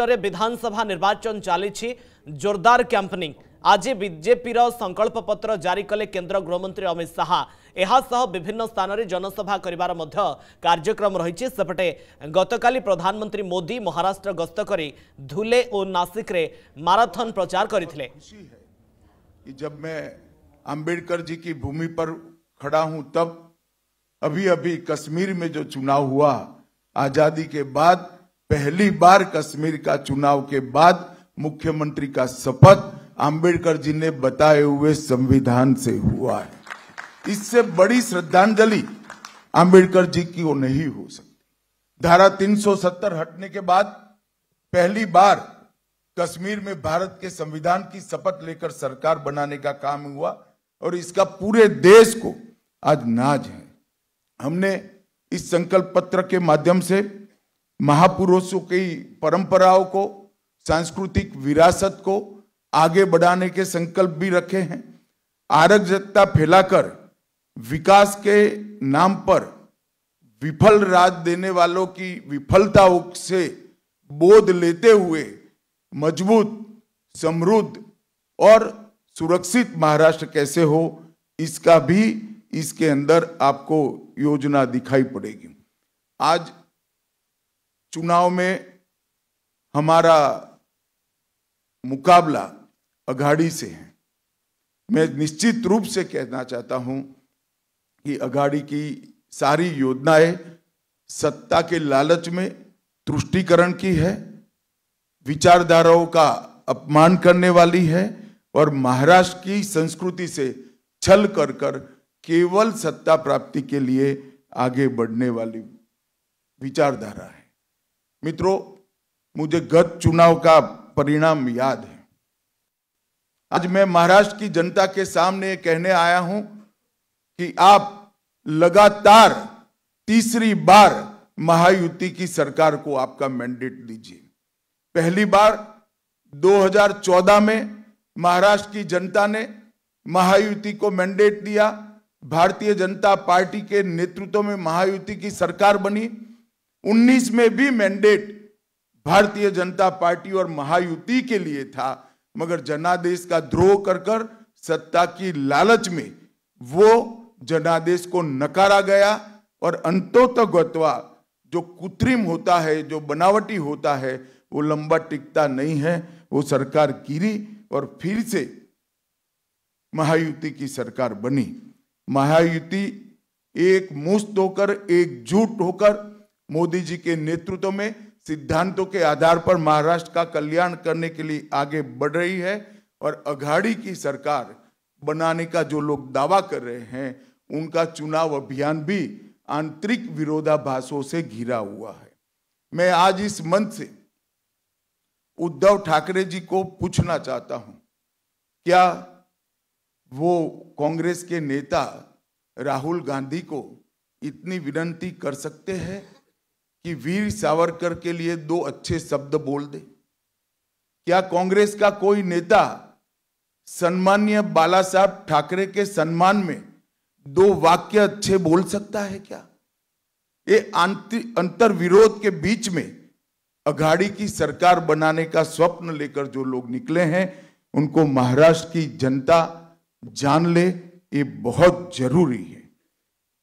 विधानसभा निर्वाचन चली जोरदार कैंपनिंग आज बीजेपी संकल्प पत्र जारी कले केन्द्र गृहमंत्री अमित शाह यह विभिन्न स्थान में जनसभा करार कार्यक्रम रही सेपटे गतकाल प्रधानमंत्री मोदी महाराष्ट्र गस्त कर धूले और नासिक माराथन प्रचार करते जब मैं अंबेडकर जी की भूमि पर खड़ा हूं तब अभी अभी कश्मीर में जो चुनाव हुआ आजादी के बाद पहली बार कश्मीर का चुनाव के बाद मुख्यमंत्री का शपथ आंबेडकर जी ने बताए हुए संविधान से हुआ है इससे बड़ी श्रद्धांजलि आंबेडकर जी की वो नहीं हो सकती धारा 370 हटने के बाद पहली बार कश्मीर में भारत के संविधान की शपथ लेकर सरकार बनाने का काम हुआ और इसका पूरे देश को आज नाज है हमने इस संकल्प पत्र के माध्यम से महापुरुषों की परंपराओं को सांस्कृतिक विरासत को आगे बढ़ाने के संकल्प भी रखे हैं आरक्षकता फैलाकर विकास के नाम पर विफल राज देने वालों की विफलताओं से बोध लेते हुए मजबूत समृद्ध और सुरक्षित महाराष्ट्र कैसे हो इसका भी इसके अंदर आपको योजना दिखाई पड़ेगी आज चुनाव में हमारा मुकाबला अघाड़ी से है मैं निश्चित रूप से कहना चाहता हूं कि अघाड़ी की सारी योजनाएं सत्ता के लालच में तुष्टिकरण की है विचारधाराओं का अपमान करने वाली है और महाराष्ट्र की संस्कृति से छल कर कर केवल सत्ता प्राप्ति के लिए आगे बढ़ने वाली विचारधारा है मित्रों मुझे गत चुनाव का परिणाम याद है आज मैं महाराष्ट्र की जनता के सामने कहने आया हूं कि आप लगातार तीसरी बार महायुति की सरकार को आपका मैंडेट दीजिए पहली बार 2014 में महाराष्ट्र की जनता ने महायुति को मैंडेट दिया भारतीय जनता पार्टी के नेतृत्व में महायुति की सरकार बनी 19 में भी मैंडेट भारतीय जनता पार्टी और महायुति के लिए था मगर जनादेश का द्रोह कर कर सत्ता की लालच में वो जनादेश को नकारा गया और अंतोतगत्वा जो कृत्रिम होता है जो बनावटी होता है वो लंबा टिकता नहीं है वो सरकार गिरी और फिर से महायुति की सरकार बनी महायुति एक मुस्त होकर एकजुट होकर मोदी जी के नेतृत्व में सिद्धांतों के आधार पर महाराष्ट्र का कल्याण करने के लिए आगे बढ़ रही है और अघाड़ी की सरकार बनाने का जो लोग दावा कर रहे हैं उनका चुनाव अभियान भी आंतरिक विरोधाभासों से घिरा हुआ है मैं आज इस मंच से उद्धव ठाकरे जी को पूछना चाहता हूं क्या वो कांग्रेस के नेता राहुल गांधी को इतनी विनंती कर सकते हैं कि वीर सावरकर के लिए दो अच्छे शब्द बोल दे क्या कांग्रेस का कोई नेता सम्मान्य बाला साहब ठाकरे के सम्मान में दो वाक्य अच्छे बोल सकता है क्या ये अंतर विरोध के बीच में अघाड़ी की सरकार बनाने का स्वप्न लेकर जो लोग निकले हैं उनको महाराष्ट्र की जनता जान ले ये बहुत जरूरी है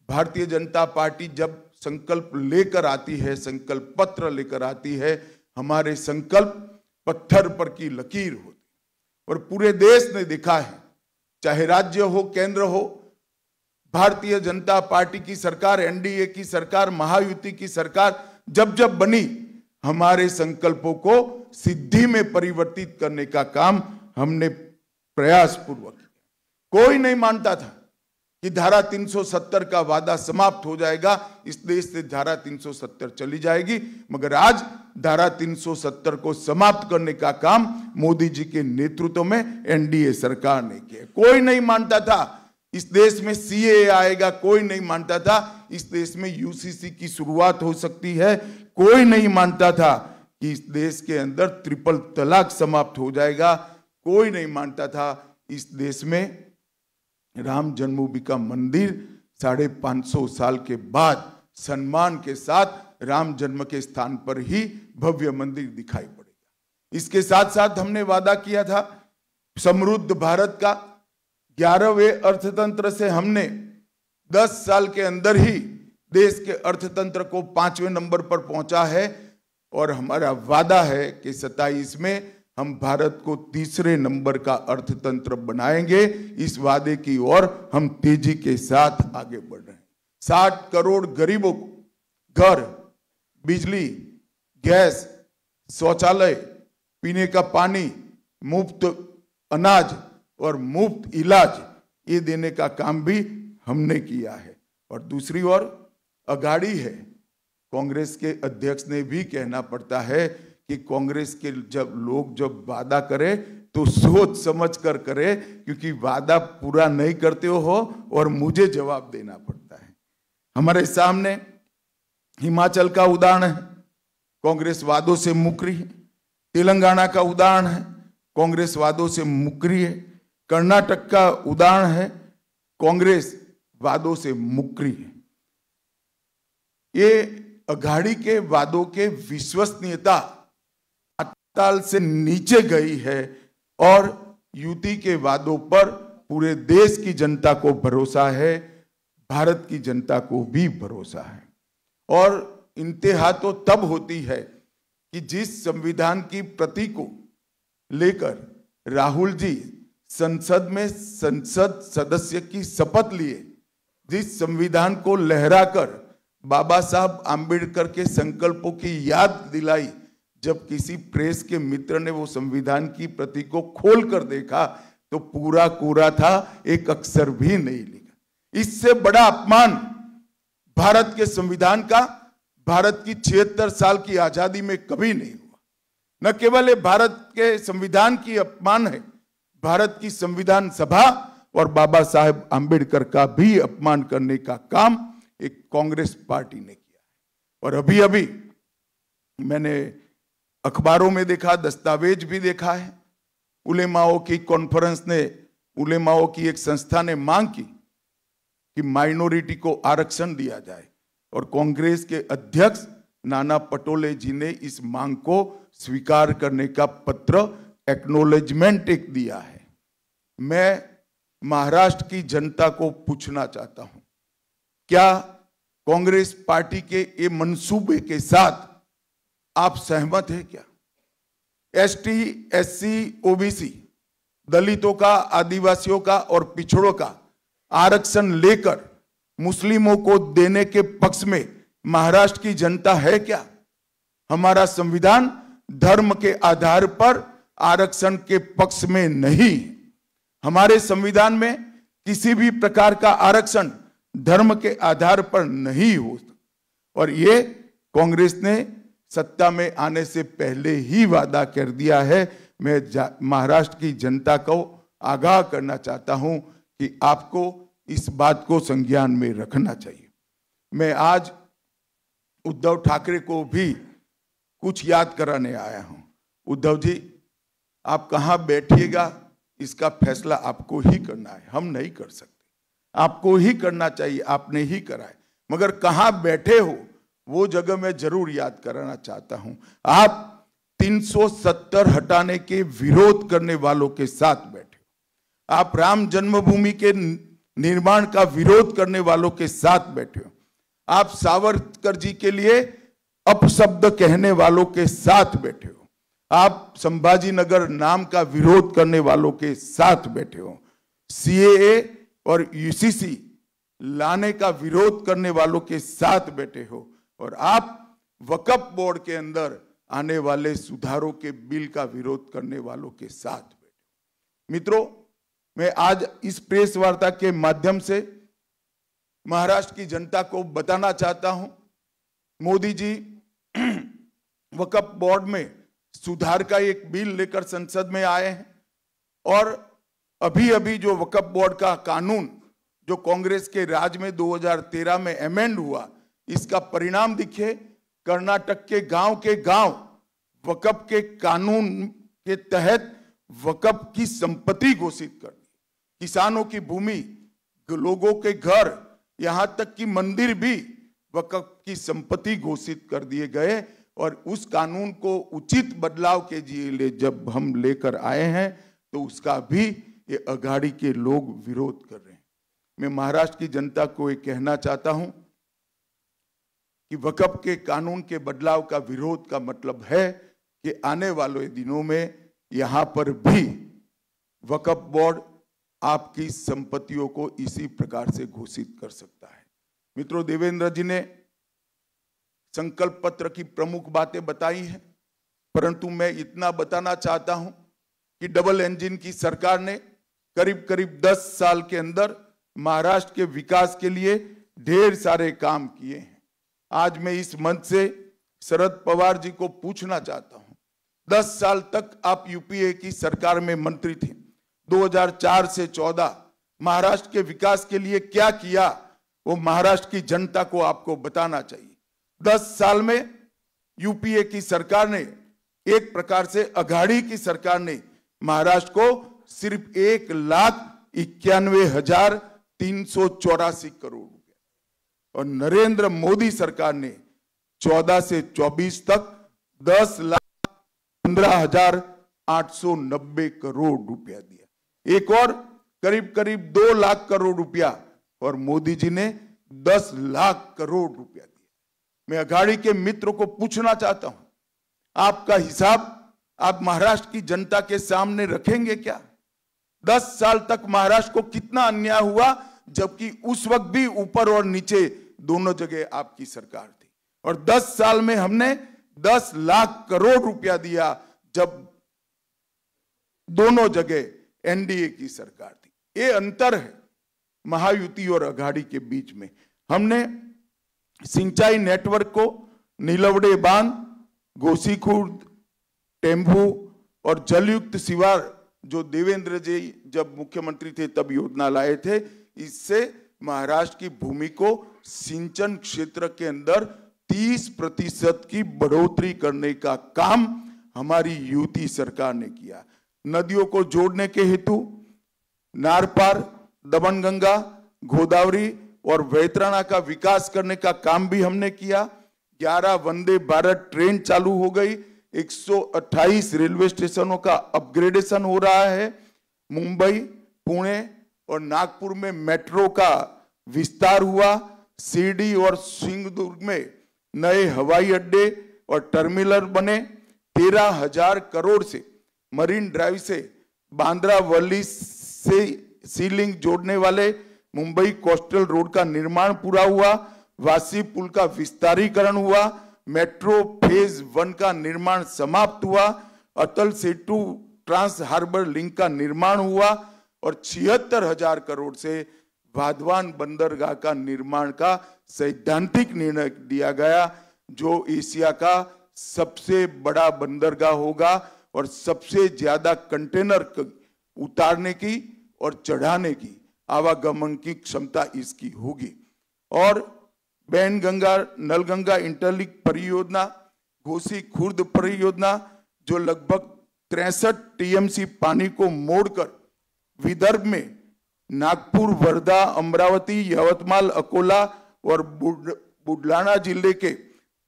भारतीय जनता पार्टी जब संकल्प लेकर आती है संकल्प पत्र लेकर आती है हमारे संकल्प पत्थर पर की लकीर होती और पूरे देश ने देखा है चाहे राज्य हो केंद्र हो भारतीय जनता पार्टी की सरकार एनडीए की सरकार महायुति की सरकार जब जब बनी हमारे संकल्पों को सिद्धि में परिवर्तित करने का काम हमने प्रयास पूर्वक किया कोई नहीं मानता था कि धारा 370 का वादा समाप्त हो जाएगा इस देश से धारा 370 चली जाएगी मगर आज धारा 370 को समाप्त करने का काम मोदी जी के नेतृत्व में एनडीए सरकार ने किया कोई नहीं मानता था इस देश में सीए आएगा कोई नहीं मानता था इस देश में यूसीसी की शुरुआत हो सकती है कोई नहीं मानता था कि इस देश के अंदर ट्रिपल तलाक समाप्त हो जाएगा कोई नहीं मानता था इस देश में राम जन्मभूमि का मंदिर साढ़े पाँच सौ साल के बाद सम्मान के साथ राम जन्म के स्थान पर ही भव्य मंदिर दिखाई पड़ेगा इसके साथ साथ हमने वादा किया था समृद्ध भारत का ग्यारहवें अर्थतंत्र से हमने दस साल के अंदर ही देश के अर्थतंत्र को पांचवें नंबर पर पहुंचा है और हमारा वादा है कि सत्ताईस में हम भारत को तीसरे नंबर का अर्थतंत्र बनाएंगे इस वादे की ओर हम तेजी के साथ आगे बढ़ रहे हैं साठ करोड़ गरीबों को घर बिजली गैस शौचालय पीने का पानी मुफ्त अनाज और मुफ्त इलाज ये देने का काम भी हमने किया है और दूसरी ओर अगाड़ी है कांग्रेस के अध्यक्ष ने भी कहना पड़ता है कि कांग्रेस के जब लोग जब वादा करें तो सोच समझ कर करे क्योंकि वादा पूरा नहीं करते हो और मुझे जवाब देना पड़ता है हमारे सामने हिमाचल का उदाहरण है कांग्रेस वादों से मुकरी है तेलंगाना का उदाहरण है कांग्रेस वादों से मुकरी है कर्नाटक का उदाहरण है कांग्रेस वादों से मुकरी है ये अघाड़ी के वादों के विश्वसनीयता ताल से नीचे गई है और युति के वादों पर पूरे देश की जनता को भरोसा है भारत की जनता को भी भरोसा है और इंतहा तो तब होती है कि जिस संविधान की प्रति को लेकर राहुल जी संसद में संसद सदस्य की शपथ लिए जिस संविधान को लहराकर बाबा साहब आंबेडकर के संकल्पों की याद दिलाई जब किसी प्रेस के मित्र ने वो संविधान की प्रति को खोल कर देखा तो पूरा कूरा था एक अक्षर भी नहीं लिखा इससे बड़ा अपमान भारत के संविधान का भारत की छिहत्तर साल की आजादी में कभी नहीं हुआ न केवल ये भारत के संविधान की अपमान है भारत की संविधान सभा और बाबा साहेब आंबेडकर का भी अपमान करने का काम एक कांग्रेस पार्टी ने किया और अभी अभी मैंने अखबारों में देखा दस्तावेज भी देखा है उलेमाओं की कॉन्फ्रेंस ने उलेमाओं की एक संस्था ने मांग की कि माइनॉरिटी को आरक्षण दिया जाए और कांग्रेस के अध्यक्ष नाना पटोले जी ने इस मांग को स्वीकार करने का पत्र एक्नोलेजमेंट एक दिया है मैं महाराष्ट्र की जनता को पूछना चाहता हूं क्या कांग्रेस पार्टी के ये मंसूबे के साथ आप सहमत हैं क्या S T S C OBC दलितों का आदिवासियों का और पिछड़ों का आरक्षण लेकर मुस्लिमों को देने के पक्ष में महाराष्ट्र की जनता है क्या हमारा संविधान धर्म के आधार पर आरक्षण के पक्ष में नहीं हमारे संविधान में किसी भी प्रकार का आरक्षण धर्म के आधार पर नहीं हो और ये कांग्रेस ने सत्ता में आने से पहले ही वादा कर दिया है मैं महाराष्ट्र की जनता को आगाह करना चाहता हूं कि आपको इस बात को संज्ञान में रखना चाहिए मैं आज उद्धव ठाकरे को भी कुछ याद कराने आया हूं उद्धव जी आप कहाँ बैठिएगा इसका फैसला आपको ही करना है हम नहीं कर सकते आपको ही करना चाहिए आपने ही करा है मगर कहाँ बैठे हो वो जगह मैं जरूर याद कराना चाहता हूं आप 370 हटाने के विरोध करने वालों के साथ बैठे आप राम जन्मभूमि के निर्माण का विरोध करने वालों के साथ बैठे हो आप सावरकर जी के लिए अपशब्द कहने वालों के साथ बैठे हो आप संभाजी नगर नाम का विरोध करने वालों के साथ बैठे हो सीएए और यूसीसी लाने का विरोध करने वालों के साथ बैठे हो और आप वकफ बोर्ड के अंदर आने वाले सुधारों के बिल का विरोध करने वालों के साथ बैठे मित्रों मैं आज इस प्रेस वार्ता के माध्यम से महाराष्ट्र की जनता को बताना चाहता हूं मोदी जी वकफ बोर्ड में सुधार का एक बिल लेकर संसद में आए हैं और अभी अभी जो वकफ बोर्ड का कानून जो कांग्रेस के राज में 2013 में अमेंड हुआ इसका परिणाम दिखे कर्नाटक के गांव के गांव वकफ के कानून के तहत वकफ की संपत्ति घोषित कर दी किसानों की भूमि लोगों के घर यहां तक कि मंदिर भी वकफ की संपत्ति घोषित कर दिए गए और उस कानून को उचित बदलाव के लिए जब हम लेकर आए हैं तो उसका भी ये अघाड़ी के लोग विरोध कर रहे हैं मैं महाराष्ट्र की जनता को ये कहना चाहता हूं कि वकफ के कानून के बदलाव का विरोध का मतलब है कि आने वाले दिनों में यहां पर भी वकफ बोर्ड आपकी संपत्तियों को इसी प्रकार से घोषित कर सकता है मित्रों देवेंद्र जी ने संकल्प पत्र की प्रमुख बातें बताई हैं परंतु मैं इतना बताना चाहता हूं कि डबल इंजन की सरकार ने करीब करीब 10 साल के अंदर महाराष्ट्र के विकास के लिए ढेर सारे काम किए हैं आज मैं इस मंच से शरद पवार जी को पूछना चाहता हूं दस साल तक आप यूपीए की सरकार में मंत्री थे 2004 से 14 महाराष्ट्र के विकास के लिए क्या किया वो महाराष्ट्र की जनता को आपको बताना चाहिए दस साल में यूपीए की सरकार ने एक प्रकार से अघाड़ी की सरकार ने महाराष्ट्र को सिर्फ एक लाख इक्यानवे हजार तीन सौ चौरासी करोड़ और नरेंद्र मोदी सरकार ने 14 से 24 तक दस लाख पंद्रह हजार आठ सौ नब्बे करोड़ रुपया दिया एक और करीब करीब दो लाख करोड़ रुपया और मोदी जी ने दस लाख करोड़ रुपया दिया मैं अघाड़ी के मित्र को पूछना चाहता हूं आपका हिसाब आप महाराष्ट्र की जनता के सामने रखेंगे क्या दस साल तक महाराष्ट्र को कितना अन्याय हुआ जबकि उस वक्त भी ऊपर और नीचे दोनों जगह आपकी सरकार थी और 10 साल में हमने 10 लाख करोड़ रुपया दिया जब दोनों जगह एनडीए की सरकार थी ये अंतर है महायुति और अघाड़ी के बीच में हमने सिंचाई नेटवर्क को नीलवड़े बांध गोसीखुर्द टेम्भू और जलयुक्त सिवार जो देवेंद्र जी जब मुख्यमंत्री थे तब योजना लाए थे इससे महाराष्ट्र की भूमि को सिंचन क्षेत्र के अंदर 30 प्रतिशत की बढ़ोतरी करने का काम हमारी युति सरकार ने किया नदियों को जोड़ने के हेतु नारपार दमनगंगा गोदावरी और वैतराणा का विकास करने का काम भी हमने किया 11 वंदे भारत ट्रेन चालू हो गई 128 रेलवे स्टेशनों का अपग्रेडेशन हो रहा है मुंबई पुणे और नागपुर में मेट्रो का विस्तार हुआ सीडी और सिंहदुर्ग में नए हवाई अड्डे और टर्मिनल बने तेरह हजार करोड़ से मरीन ड्राइव से बांद्रा वर्ली से सीलिंग जोड़ने वाले मुंबई कोस्टल रोड का निर्माण पूरा हुआ वासी पुल का विस्तारीकरण हुआ मेट्रो फेज वन का निर्माण समाप्त हुआ Atal Setu trans harbour link का निर्माण हुआ और छिहत्तर हजार करोड़ से वाधवान बंदरगाह का निर्माण का सैद्धांतिक निर्णय दिया गया जो एशिया का सबसे बड़ा बंदरगाह होगा और सबसे ज्यादा कंटेनर उतारने की और चढ़ाने की आवागमन की क्षमता इसकी होगी और बैन गंगा नलगंगा इंटरलिंक परियोजना घोसी खुर्द परियोजना जो लगभग तिरसठ टीएमसी पानी को मोड़कर विदर्भ में नागपुर वर्धा अमरावती यवतमाल अकोला और बुडलाना जिले के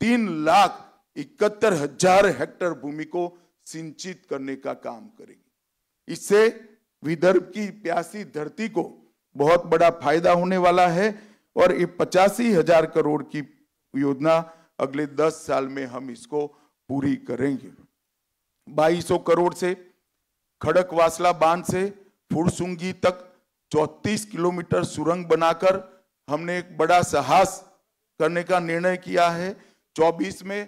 तीन लाख इकहत्तर हजार हेक्टर भूमि को सिंचित करने का काम करेगी इससे विदर्भ की प्यासी धरती को बहुत बड़ा फायदा होने वाला है और ये पचासी हजार करोड़ की योजना अगले दस साल में हम इसको पूरी करेंगे बाईसो करोड़ से खड़क वासला बांध से फुरसुंगी तक 34 किलोमीटर सुरंग बनाकर हमने एक बड़ा साहस करने का निर्णय किया है 24 में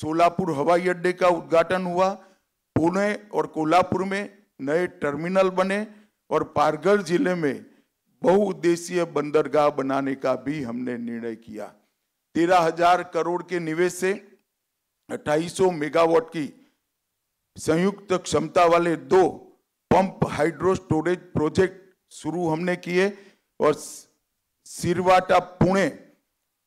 सोलापुर हवाई अड्डे का उद्घाटन हुआ पुणे और कोल्हापुर में नए टर्मिनल बने और पारगर जिले में बहुउद्देशीय बंदरगाह बनाने का भी हमने निर्णय किया तेरह हजार करोड़ के निवेश से 2800 मेगावाट की संयुक्त क्षमता वाले दो पंप हाइड्रो स्टोरेज प्रोजेक्ट शुरू हमने किए और सिरवाटा पुणे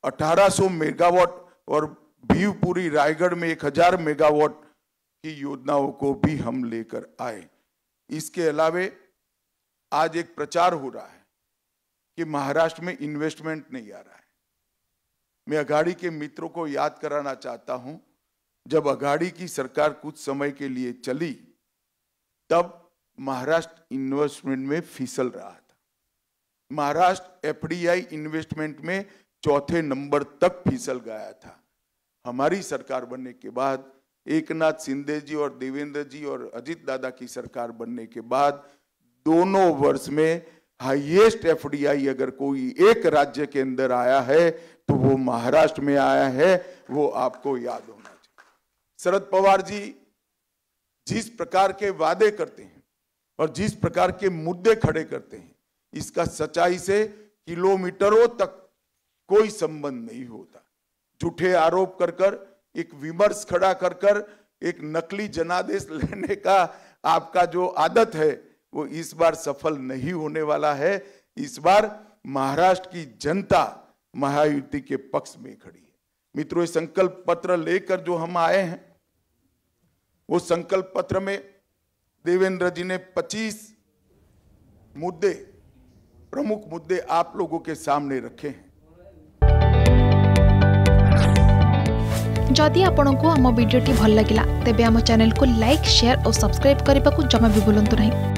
1800 मेगावाट और भीवपुरी रायगढ़ में 1000 मेगावाट की योजनाओं को भी हम लेकर आए इसके अलावे आज एक प्रचार हो रहा है कि महाराष्ट्र में इन्वेस्टमेंट नहीं आ रहा है मैं अघाड़ी के मित्रों को याद कराना चाहता हूं जब अघाड़ी की सरकार कुछ समय के लिए चली तब महाराष्ट्र इन्वेस्टमेंट में फिसल रहा था महाराष्ट्र एफडीआई इन्वेस्टमेंट में चौथे नंबर तक फिसल गया था हमारी सरकार बनने के बाद एक नाथ शिंदे जी और देवेंद्र जी और अजित दादा की सरकार बनने के बाद दोनों वर्ष में हाईएस्ट एफडीआई अगर कोई एक राज्य के अंदर आया है तो वो महाराष्ट्र में आया है वो आपको याद होना चाहिए शरद पवार जी जिस प्रकार के वादे करते हैं और जिस प्रकार के मुद्दे खड़े करते हैं इसका सच्चाई से किलोमीटरों तक कोई संबंध नहीं होता झूठे आरोप कर कर एक विमर्श खड़ा कर कर एक नकली जनादेश लेने का आपका जो आदत है वो इस बार सफल नहीं होने वाला है इस बार महाराष्ट्र की जनता महायुति के पक्ष में खड़ी है मित्रों संकल्प पत्र लेकर जो हम आए हैं वो संकल्प पत्र में देवेंद्र जी ने 25 मुद्दे प्रमुख मुद्दे आप लोगों के सामने रखे हैं जदि आपण को आम भिडी भल लगा तेब आम चेल को लाइक शेयर और सब्सक्राइब करने को जमा भी बुलां नहीं